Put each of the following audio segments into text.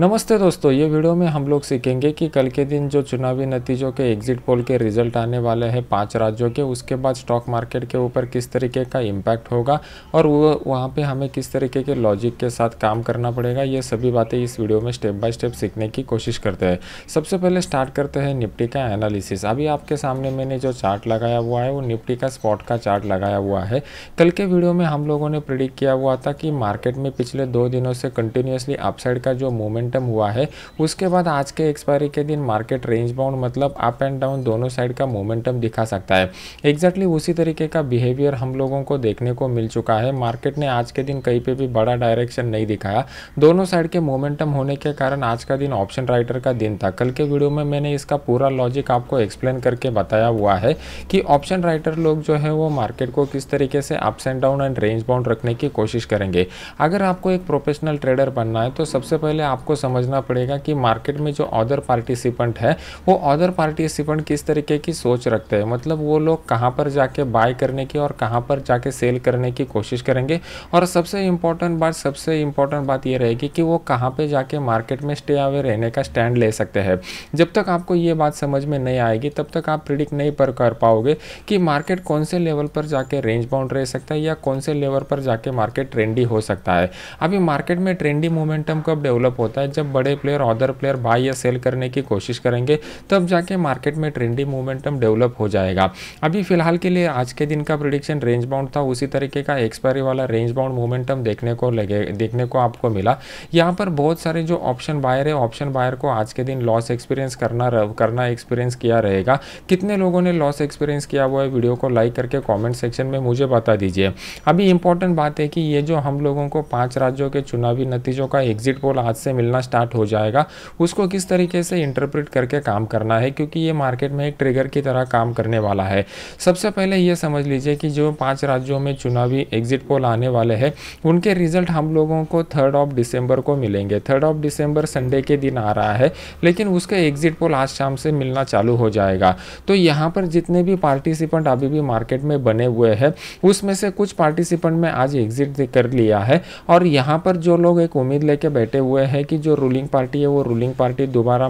नमस्ते दोस्तों ये वीडियो में हम लोग सीखेंगे कि कल के दिन जो चुनावी नतीजों के एग्जिट पोल के रिजल्ट आने वाले हैं पांच राज्यों के उसके बाद स्टॉक मार्केट के ऊपर किस तरीके का इम्पैक्ट होगा और वो वहाँ पे हमें किस तरीके के लॉजिक के साथ काम करना पड़ेगा ये सभी बातें इस वीडियो में स्टेप बाय स्टेप सीखने की कोशिश करते हैं सबसे पहले स्टार्ट करते हैं निफ्टी का एनालिसिस अभी आपके सामने मैंने जो चार्ट लगाया हुआ है वो निफ्टी का स्पॉट का चार्ट लगाया हुआ है कल के वीडियो में हम लोगों ने प्रिडिक्ट किया हुआ था कि मार्केट में पिछले दो दिनों से कंटिन्यूसली अपसाइड का जो मूवमेंट मोमेंटम हुआ है उसके बाद आज के एक्सपायरी के दिन मार्केट रेंज बाउंड मतलब अप एंड डाउन दोनों साइड का मोमेंटम दिखा सकता है एग्जैक्टली उसी तरीके का बिहेवियर हम लोगों को देखने को मिल चुका है मार्केट ने आज के दिन कहीं पर भी बड़ा डायरेक्शन नहीं दिखाया दोनों साइड के मोमेंटम होने के कारण आज का दिन ऑप्शन राइटर का दिन था कल के वीडियो में मैंने इसका पूरा लॉजिक आपको एक्सप्लेन करके बताया हुआ है कि ऑप्शन राइटर लोग जो है वो मार्केट को किस तरीके से ups and down and range bound रखने की कोशिश करेंगे अगर आपको एक प्रोफेशनल ट्रेडर बनना है तो सबसे पहले आपको समझना पड़ेगा कि मार्केट में जो अदर पार्टिसिपेंट है वो अदर पार्टिसिपेंट किस तरीके की सोच रखते हैं मतलब वो लोग कहाँ पर जाके बाय करने की और कहाँ पर जाके सेल करने की कोशिश करेंगे और सबसे इम्पॉर्टेंट बात सबसे इम्पॉर्टेंट बात ये रहेगी कि वो कहाँ पर जाके मार्केट में स्टे आवे रहने का स्टैंड ले सकते हैं जब तक आपको ये बात समझ में नहीं आएगी तब तक आप प्रिडिक्ट नहीं पर कर पाओगे कि मार्केट कौन से लेवल पर जाके रेंज बाउंड रह सकता है या कौन से लेवल पर जाके मार्केट ट्रेंडी हो सकता है अभी मार्केट में ट्रेंडी मोमेंटम कब डेवलप होता है होता है जब बड़े प्लेयर अदर प्लेयर बाय या सेल करने की कोशिश करेंगे तब जाके मार्केट में ट्रेंडी मोमेंटम डेवलप हो जाएगा अभी फिलहाल के लिए आज के दिन का प्रिडिक्शन रेंज बाउंड था उसी तरीके का एक्सपायरी वाला रेंज बाउंड मोमेंटम देखने को लगे देखने को आपको मिला यहाँ पर बहुत सारे जो ऑप्शन बायर है ऑप्शन बायर को आज के दिन लॉस एक्सपीरियंस करना करना एक्सपीरियंस किया रहेगा कितने लोगों ने लॉस एक्सपीरियंस किया हुआ है वीडियो को लाइक करके कॉमेंट सेक्शन में मुझे बता दीजिए अभी इंपॉर्टेंट बात है कि ये जो हम लोगों को पाँच राज्यों के चुनावी नतीजों का एग्जिट पोल आज से मिला मिलना स्टार्ट हो जाएगा उसको किस तरीके से इंटरप्रिट करके काम करना है क्योंकि ये मार्केट में एक ट्रिगर की तरह काम करने वाला है सबसे पहले ये समझ लीजिए कि जो पाँच राज्यों में चुनावी एग्जिट पोल आने वाले हैं उनके रिजल्ट हम लोगों को थर्ड ऑफ डिसम्बर को मिलेंगे थर्ड ऑफ दिसंबर संडे के दिन आ रहा है लेकिन उसके एग्जिट पोल आज शाम से मिलना चालू हो जाएगा तो यहाँ पर जितने भी पार्टिसिपेंट अभी भी मार्केट में बने हुए हैं उसमें से कुछ पार्टिसिपेंट में आज एग्जिट कर लिया है और यहाँ पर जो लोग एक उम्मीद लेके बैठे हुए हैं कि की जो रूलिंग पार्टी है वो रूलिंग पार्टी दोबारा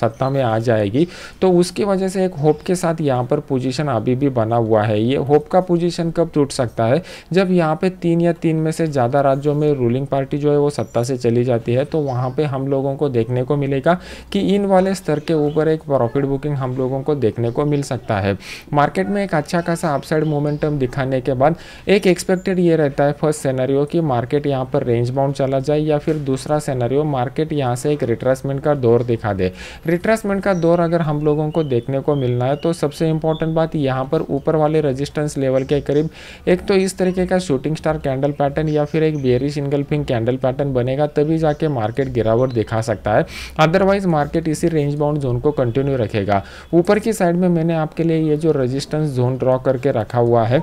सत्ता में आ जाएगी तो उसकी वजह से एक होप के साथ यहाँ पर पोजीशन अभी भी बना हुआ है ये होप का पोजीशन कब टूट सकता है जब यहाँ पे तीन या तीन में से ज़्यादा राज्यों में रूलिंग पार्टी जो है वो सत्ता से चली जाती है तो वहाँ पर हम लोगों को देखने को मिलेगा कि इन वाले स्तर के ऊपर एक प्रॉफिट बुकिंग हम लोगों को देखने को मिल सकता है मार्केट में एक अच्छा खासा अपसाइड मोमेंटम दिखाने के बाद एक एक्सपेक्टेड ये रहता है फर्स्ट सेनारियो कि मार्केट यहाँ पर रेंज बाउंड चला जाए या फिर दूसरा सेनारियो मार्केट यहाँ से एक रिट्रेसमेंट का दौर दिखा दे रिट्रेसमेंट का दौर अगर हम लोगों को देखने को मिलना है तो सबसे इंपॉर्टेंट बात यहाँ पर ऊपर वाले रजिस्टेंस लेवल के करीब एक तो इस तरीके का शूटिंग स्टार कैंडल पैटर्न या फिर एक बेरिश इनगल्फिंग कैंडल पैटर्न बनेगा तभी जाके मार्केट गिरावट दिखा सकता है अदरवाइज मार्केट इसी रेंज बाउंड जोन को कंटिन्यू रखेगा ऊपर की साइड में मैंने आपके लिए ये जो रजिस्टेंस जोन ड्रॉ करके रखा हुआ है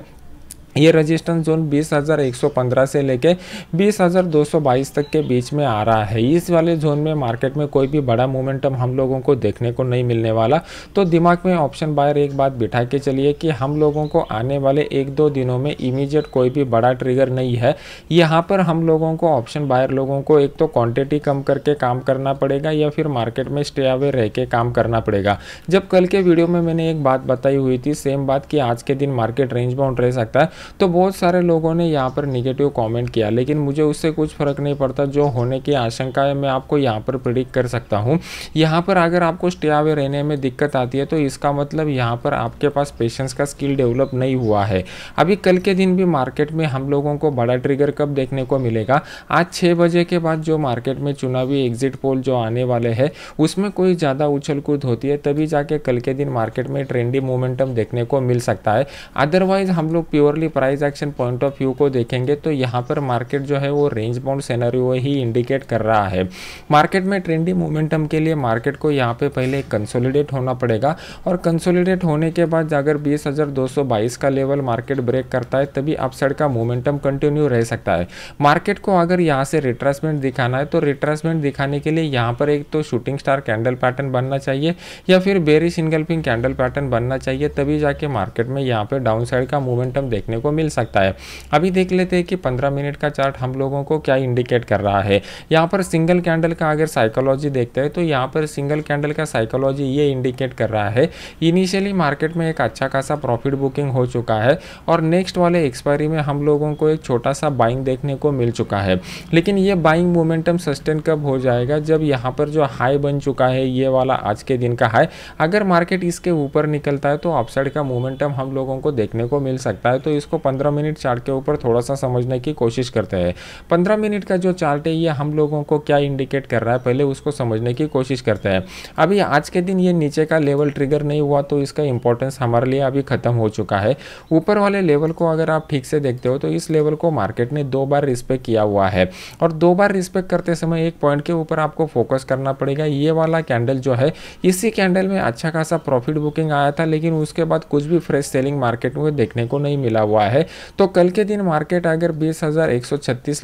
ये रेजिस्टेंस जोन 20,115 से लेके 20,222 तक के बीच में आ रहा है इस वाले जोन में मार्केट में कोई भी बड़ा मोमेंटम हम लोगों को देखने को नहीं मिलने वाला तो दिमाग में ऑप्शन बायर एक बात बिठा के चलिए कि हम लोगों को आने वाले एक दो दिनों में इमीजिएट कोई भी बड़ा ट्रिगर नहीं है यहाँ पर हम लोगों को ऑप्शन बायर लोगों को एक तो क्वान्टिटी कम करके काम करना पड़ेगा या फिर मार्केट में स्टे अवे रह के काम करना पड़ेगा जब कल के वीडियो में मैंने एक बात बताई हुई थी सेम बात कि आज के दिन मार्केट रेंज बाउंड रह सकता है तो बहुत सारे लोगों ने यहाँ पर निगेटिव कॉमेंट किया लेकिन मुझे उससे कुछ फ़र्क नहीं पड़ता जो होने की आशंका है मैं आपको यहाँ पर प्रिडिक्ट कर सकता हूँ यहाँ पर अगर आपको स्टे आवे रहने में दिक्कत आती है तो इसका मतलब यहाँ पर आपके पास पेशेंस का स्किल डेवलप नहीं हुआ है अभी कल के दिन भी मार्केट में हम लोगों को बड़ा ट्रिगर कब देखने को मिलेगा आज छः बजे के बाद जो मार्केट में चुनावी एग्जिट पोल जो आने वाले हैं उसमें कोई ज़्यादा उछल कूद होती है तभी जाके कल के दिन मार्केट में ट्रेंडी मोमेंटम देखने को मिल सकता है अदरवाइज हम लोग purely price action point of view को देखेंगे तो यहाँ पर मार्केट जो है वो रेंज बाउंड सेनारियो ही इंडिकेट कर रहा है मार्केट में ट्रेंडी मोमेंटम के लिए मार्केट को यहाँ पे पहले कंसोलिडेट होना पड़ेगा और कंसोलिडेट होने के बाद अगर बीस का लेवल मार्केट ब्रेक करता है तभी अपसाइड का मोमेंटम कंटिन्यू रह सकता है मार्केट को अगर यहाँ से रिट्रेसमेंट दिखाना है तो रिट्रेसमेंट दिखाने के लिए यहाँ पर एक तो शूटिंग स्टार कैंडल पैटर्न बनना चाहिए या फिर very single ping candle pattern बनना चाहिए तभी जाके मार्केट में यहाँ पर डाउन साइड का मोमेंटम देखने को को मिल सकता है अभी देख लेते हैं कि पंद्रह मिनट का चार्ट हम लोगों को क्या इंडिकेट कर रहा है यहाँ पर सिंगल कैंडल का अगर साइकोलॉजी देखते हैं तो यहाँ पर सिंगल कैंडल का साइकोलॉजी ये इंडिकेट कर रहा है इनिशियली मार्केट में एक अच्छा खासा प्रॉफिट बुकिंग हो चुका है और नेक्स्ट वाले एक्सपायरी में हम लोगों को एक छोटा सा बाइंग देखने को मिल चुका है लेकिन ये बाइंग मोमेंटम सस्टेन कब हो जाएगा जब यहाँ पर जो हाई बन चुका है ये वाला आज के दिन का हाई अगर मार्केट इसके ऊपर निकलता है तो अपसाइड का मोमेंटम हम लोगों को देखने को मिल सकता है तो इसको इसको पंद्रह मिनट चार्ट के ऊपर थोड़ा सा समझने की कोशिश करते हैं पंद्रह मिनट का जो चार्ट है ये हम लोगों को क्या इंडिकेट कर रहा है पहले उसको समझने की कोशिश करते हैं अभी आज के दिन ये नीचे का लेवल ट्रिगर नहीं हुआ तो इसका इंपॉर्टेंस हमारे लिए अभी ख़त्म हो चुका है ऊपर वाले लेवल को अगर आप ठीक से देखते हो तो इस लेवल को मार्केट ने दो बार रिस्पेक्ट किया हुआ है और दो बार रिस्पेक्ट करते समय एक पॉइंट के ऊपर आपको फोकस करना पड़ेगा ये वाला कैंडल जो है इसी कैंडल में अच्छा खासा प्रॉफिट बुकिंग आया था लेकिन उसके बाद कुछ भी फ्रेश सेलिंग मार्केट में देखने को नहीं मिला हुआ हुआ है तो कल के दिन मार्केट अगर बीस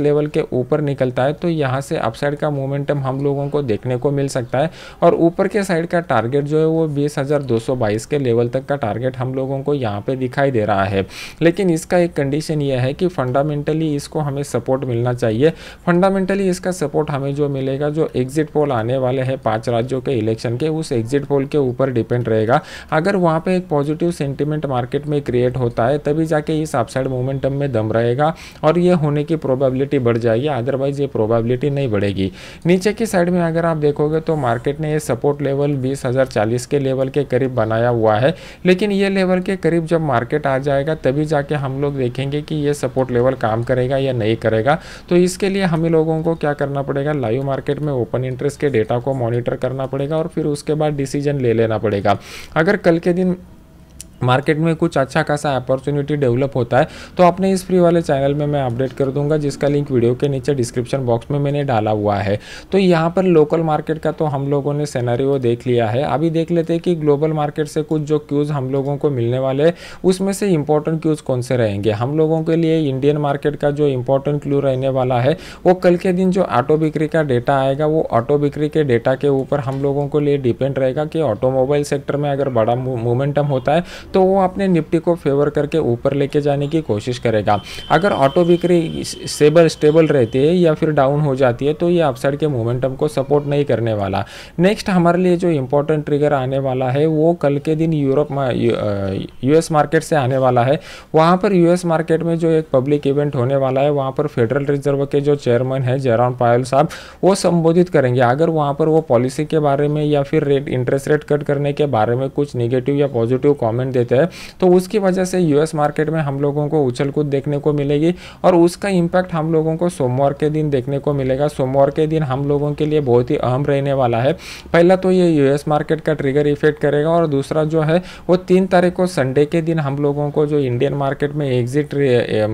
लेवल के ऊपर निकलता है तो यहाँ से अपसाइड का मोमेंटम हम लोगों को देखने को मिल सकता है और ऊपर के साइड का टारगेट जो है वो बीस के लेवल तक का टारगेट हम लोगों को यहाँ पर दिखाई दे रहा है लेकिन इसका एक कंडीशन यह है कि फंडामेंटली इसको हमें सपोर्ट मिलना चाहिए फंडामेंटली इसका सपोर्ट हमें जो मिलेगा जो एग्जिट पोल आने वाले हैं पांच राज्यों के इलेक्शन के उस एग्जिट पोल के ऊपर डिपेंड रहेगा अगर वहां पर एक पॉजिटिव सेंटिमेंट मार्केट में क्रिएट होता है तभी जाके इस अपसाइड मोमेंटम में दम रहेगा और ये होने की प्रोबेबिलिटी बढ़ जाएगी अदरवाइज ये प्रोबेबिलिटी नहीं बढ़ेगी नीचे की साइड में अगर आप देखोगे तो मार्केट ने ये सपोर्ट लेवल बीस के लेवल के करीब बनाया हुआ है लेकिन ये लेवल के करीब जब मार्केट आ जाएगा तभी जाके हम लोग देखेंगे कि ये सपोर्ट लेवल काम करेगा या नहीं करेगा तो इसके लिए हम लोगों को क्या करना पड़ेगा लाइव मार्केट में ओपन इंटरेस्ट के डेटा को मॉनिटर करना पड़ेगा और फिर उसके बाद डिसीजन ले लेना पड़ेगा अगर कल के दिन मार्केट में कुछ अच्छा खासा अपॉर्चुनिटी डेवलप होता है तो अपने इस फ्री वाले चैनल में मैं अपडेट कर दूंगा जिसका लिंक वीडियो के नीचे डिस्क्रिप्शन बॉक्स में मैंने डाला हुआ है तो यहाँ पर लोकल मार्केट का तो हम लोगों ने सेनारी देख लिया है अभी देख लेते हैं कि ग्लोबल मार्केट से कुछ जो क्यूज़ हम लोगों को मिलने वाले उसमें से इंपॉर्टेंट क्यूज़ कौन से रहेंगे हम लोगों के लिए इंडियन मार्केट का जो इंपॉर्टेंट क्लू रहने वाला है वो कल के दिन जो ऑटो बिक्री का डेटा आएगा वो ऑटो बिक्री के डेटा के ऊपर हम लोगों के लिए डिपेंड रहेगा कि ऑटोमोबाइल सेक्टर में अगर बड़ा मोमेंटम होता है तो वो अपने निफ्टी को फेवर करके ऊपर लेके जाने की कोशिश करेगा अगर ऑटो बिक्री स्टेबल स्टेबल रहती है या फिर डाउन हो जाती है तो ये अपसाइड के मोमेंटम को सपोर्ट नहीं करने वाला नेक्स्ट हमारे लिए जो इंपॉर्टेंट ट्रिगर आने वाला है वो कल के दिन यूरोप यूएस मार्केट से आने वाला है वहाँ पर यूएस मार्केट में जो एक पब्लिक इवेंट होने वाला है वहाँ पर फेडरल रिजर्व के जो चेयरमैन है जयराम पायल साहब वो संबोधित करेंगे अगर वहाँ पर वो पॉलिसी के बारे में या फिर रेट इंटरेस्ट रेट कट करने के बारे में कुछ निगेटिव या पॉजिटिव कॉमेंट मार्केट है तो उसकी वजह से यूएस मार्केट में हम लोगों को उछल कूद देखने को मिलेगी और उसका इम्पैक्ट हम लोगों को सोमवार के दिन देखने को मिलेगा सोमवार के दिन हम लोगों के लिए बहुत ही अहम रहने वाला है पहला तो ये यूएस मार्केट का ट्रिगर इफेक्ट करेगा और दूसरा जो है वो तीन तारीख को संडे के दिन हम लोगों को जो इंडियन मार्केट में एग्जिट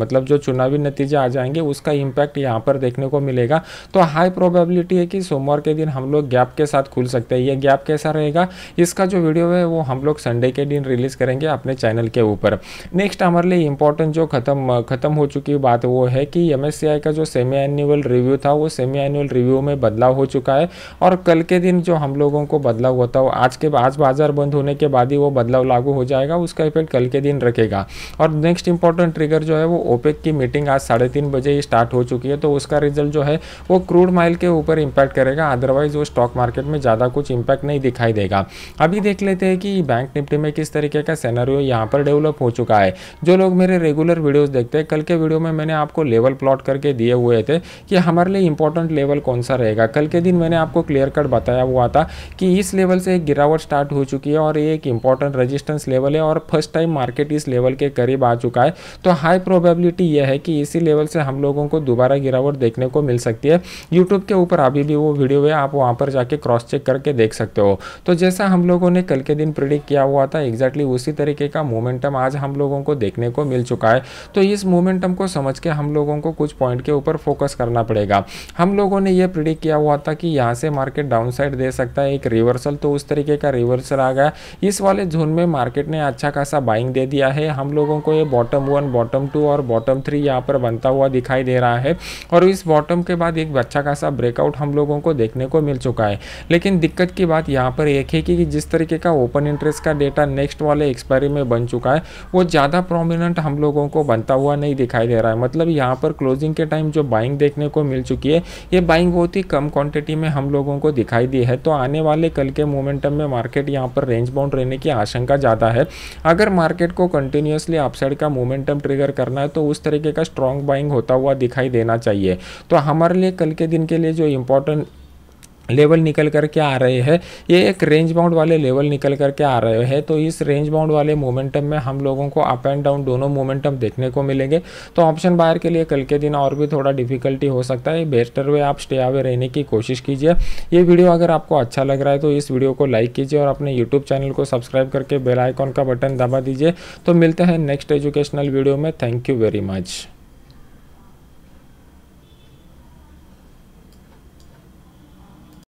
मतलब जो चुनावी नतीजे आ जाएंगे उसका इम्पैक्ट यहाँ पर देखने को मिलेगा तो हाई प्रोबेबिलिटी है कि सोमवार के दिन हम लोग गैप के साथ खुल सकते हैं ये गैप कैसा रहेगा इसका जो वीडियो है वो हम लोग संडे के दिन रिलीज़ करेंगे अपने चैनल के ऊपर नेक्स्ट हमारे लिए इंपॉर्टेंट जो खत्म खत्म हो चुकी बात वो है कि एम का जो सेमी एनुअल रिव्यू था वो सेमी एनुअल रिव्यू में बदलाव हो चुका है और कल के दिन जो हम लोगों को बदलाव होता है आज के आज बाजार बंद होने के बाद ही वो बदलाव लागू हो जाएगा उसका इफेक्ट कल के दिन रखेगा और नेक्स्ट इंपॉर्टेंट ट्रिगर जो है वो ओपेक की मीटिंग आज साढ़े तीन बजे ही स्टार्ट हो चुकी है तो उसका रिजल्ट जो है वो क्रूड माइल के ऊपर इंपैक्ट करेगा अदरवाइज वो स्टॉक मार्केट में ज़्यादा कुछ इंपैक्ट नहीं दिखाई देगा अभी देख लेते हैं कि बैंक निफ्टी में किस तरीके का का सेनारियो यहाँ पर डेवलप हो चुका है जो लोग मेरे रेगुलर वीडियोज़ देखते हैं कल के वीडियो में मैंने आपको लेवल प्लॉट करके दिए हुए थे कि हमारे लिए इंपॉर्टेंट लेवल कौन सा रहेगा कल के दिन मैंने आपको क्लियर कट बताया हुआ था कि इस लेवल से एक गिरावट स्टार्ट हो चुकी है और ये एक इंपॉर्टेंट रजिस्टेंस लेवल है और फर्स्ट टाइम मार्केट इस लेवल के करीब आ चुका है तो हाई प्रोबेबिलिटी यह है कि इसी लेवल से हम लोगों को दोबारा गिरावट देखने को मिल सकती है यूट्यूब के ऊपर अभी भी वो वीडियो है आप वहाँ पर जाके क्रॉस चेक करके देख सकते हो तो जैसा हम लोगों ने कल के दिन प्रिडिक्ट किया हुआ था एग्जैक्टली उस उसी तरीके का मोमेंटम आज हम लोगों को देखने को मिल चुका है तो इस मोमेंटम को समझ के हम लोगों को कुछ पॉइंट के ऊपर फोकस करना पड़ेगा हम लोगों ने यह प्रिडिक्ट किया हुआ था कि यहाँ से मार्केट डाउन दे सकता है एक रिवर्सल तो उस तरीके का रिवर्सल आ गया इस वाले जोन में मार्केट ने अच्छा खासा बाइंग दे दिया है हम लोगों को ये बॉटम वन बॉटम टू और बॉटम थ्री यहाँ पर बनता हुआ दिखाई दे रहा है और इस बॉटम के बाद एक अच्छा खासा ब्रेकआउट हम लोगों को देखने को मिल चुका है लेकिन दिक्कत की बात यहाँ पर एक है कि जिस तरीके का ओपन इंटरेस्ट का डेटा नेक्स्ट वाले एक्सपायरी में बन चुका है वो ज़्यादा प्रोमिनेंट हम लोगों को बनता हुआ नहीं दिखाई दे रहा है मतलब यहाँ पर क्लोजिंग के टाइम जो बाइंग देखने को मिल चुकी है ये बाइंग बहुत ही कम क्वांटिटी में हम लोगों को दिखाई दी है तो आने वाले कल के मोमेंटम में मार्केट यहाँ पर रेंज बाउंड रहने की आशंका ज़्यादा है अगर मार्केट को कंटिन्यूसली अपसाइड का मोमेंटम ट्रिगर करना है तो उस तरीके का स्ट्रॉन्ग बाइंग होता हुआ दिखाई देना चाहिए तो हमारे लिए कल के दिन के लिए जो इम्पोर्टेंट लेवल निकल कर के आ रहे हैं ये एक रेंज बाउंड वाले लेवल निकल कर के आ रहे हैं तो इस रेंज बाउंड वाले मोमेंटम में हम लोगों को अप एंड डाउन दोनों मोमेंटम देखने को मिलेंगे तो ऑप्शन बायर के लिए कल के दिन और भी थोड़ा डिफिकल्टी हो सकता है बेस्टर वे आप स्टे आवे रहने की कोशिश कीजिए ये वीडियो अगर आपको अच्छा लग रहा है तो इस वीडियो को लाइक कीजिए और अपने यूट्यूब चैनल को सब्सक्राइब करके बेलाइकॉन का बटन दबा दीजिए तो मिलते हैं नेक्स्ट एजुकेशनल वीडियो में थैंक यू वेरी मच